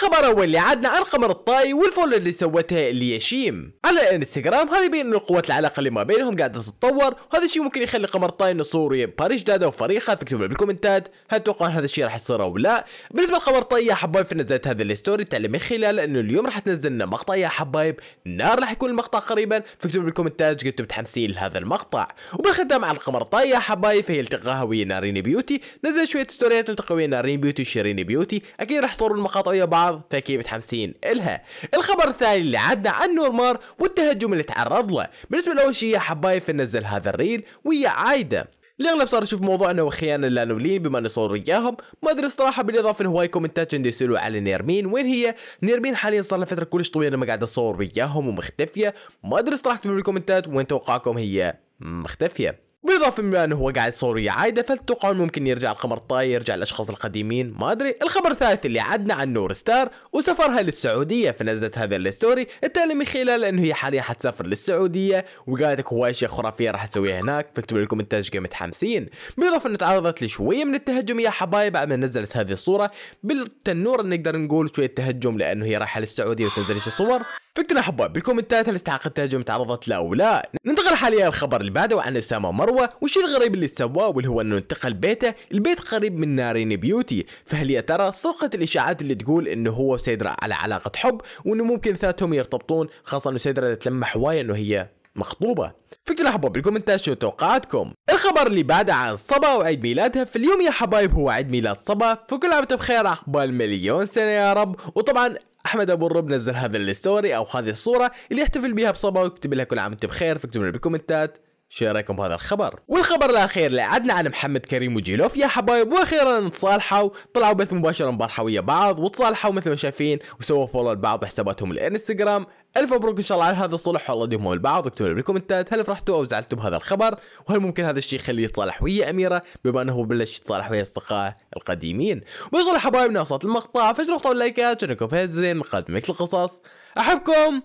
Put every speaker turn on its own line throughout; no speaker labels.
الخبر الاول اللي عادنا عن قمر الطاي والفول اللي سوته لياشيم على الانستغرام هذا يبين انه قوه العلاقه اللي ما بينهم قاعده تتطور وهذا الشيء ممكن يخلي قمر الطاي نصور باري يبقى جداده وفريقه فاكتبوا بالكومنتات هل تتوقعون هذا الشيء راح يصير او لا بالنسبه لقمر الطاي يا حبايب فنزلت هذا الستوري تعلمي خلال انه اليوم راح تنزل لنا مقطع يا حبايب نار راح يكون المقطع قريبا فاكتبوا بالكومنتات قد متحمسين لهذا المقطع وبالختام على القمر الطاي يا حبايب فهي التقاها ويا نارين بيوتي نزل شويه ستوريات التقى ويا نارين بيوتي وشيرين بيوتي اكيد راح يصوروا المقاطع ويا بعض بعض فكيف متحمسين إلها الخبر الثاني اللي عدنا عن نورمار والتهجم اللي تعرض له بالنسبة لأول شيء يا حبايب نزل هذا الريل ويا عايدة الاغلب صار يشوف موضوع انه خيانه للانولين بما انه صور وياهم ما ادري الصراحه بالاضافه لهواي كومنتات كانوا يسالوا على نيرمين وين هي نيرمين حاليا صار لها فتره كلش طويله ما قاعده تصور وياهم ومختفيه ما ادري الصراحه بالكومنتات وين توقعكم هي مختفيه بالاضافه بما انه هو قاعد سوريا عايده فالتوقعون ممكن يرجع القمر الطاير يرجع الاشخاص القديمين ما ادري الخبر الثالث اللي عدنا عن نور ستار وسفرها للسعوديه فنزلت هذا الستوري التالي من خلال انه هي حاليا حتسافر للسعوديه وقالت لك هو اشياء خرافيه راح اسويها هناك فاكتب لكم انتاج جيم متحمسين بالاضافه انه تعرضت لشويه من التهجم يا حبايب بعد ما نزلت هذه الصوره بالتنور نقدر نقول شويه تهجم لانه هي رايحه للسعوديه وتنزل صور فكنا حباب بالكومنتات هل استحقت تهجم تعرضت له او لا ننتقل حاليا للخبر اللي بعده عن اسامه مروه والشيء الغريب اللي سواه واللي هو انه انتقل بيته البيت قريب من نارين بيوتي فهل يا ترى صدقت الاشاعات اللي تقول انه هو وسيدرا على علاقه حب وانه ممكن ذاتهم يرتبطون خاصه انه سيدرا تلمح هوايه انه هي مخطوبة فكرة حباب بالكومنتات شو توقعاتكم الخبر اللي بعده عن صبا وعيد ميلادها في اليوم يا حبايب هو عيد ميلاد صبا فكل عام بخير عقبال مليون سنة يا رب وطبعا احمد ابو الرب نزل هذا الستوري او هذه الصوره اللي يحتفل بها بصبا ويكتب لها كل عام وانت بخير فاكتب لنا بالكومنتات شو رايكم بهذا الخبر والخبر الاخير اللي عدنا عن محمد كريم وجيلوف يا حبايب واخيرا تصالحوا طلعوا بث مباشره مبارحه ويا بعض وتصالحوا مثل ما شايفين وسووا فولو لبعض بحساباتهم الانستغرام الف مبروك ان شاء الله على هذا الصلح والله يديمهم البعض اكتبوا لي بالكومنتات هل فرحتوا او زعلتوا بهذا الخبر وهل ممكن هذا الشيء يخليه يتصالح ويا اميره بما انه بلش يتصالح ويا اصدقائه القديمين بس والله حبايبنا وصلت المقطع فاشرحوا لايكات شاركوا في زين مقدمك القصص احبكم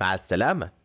مع السلامه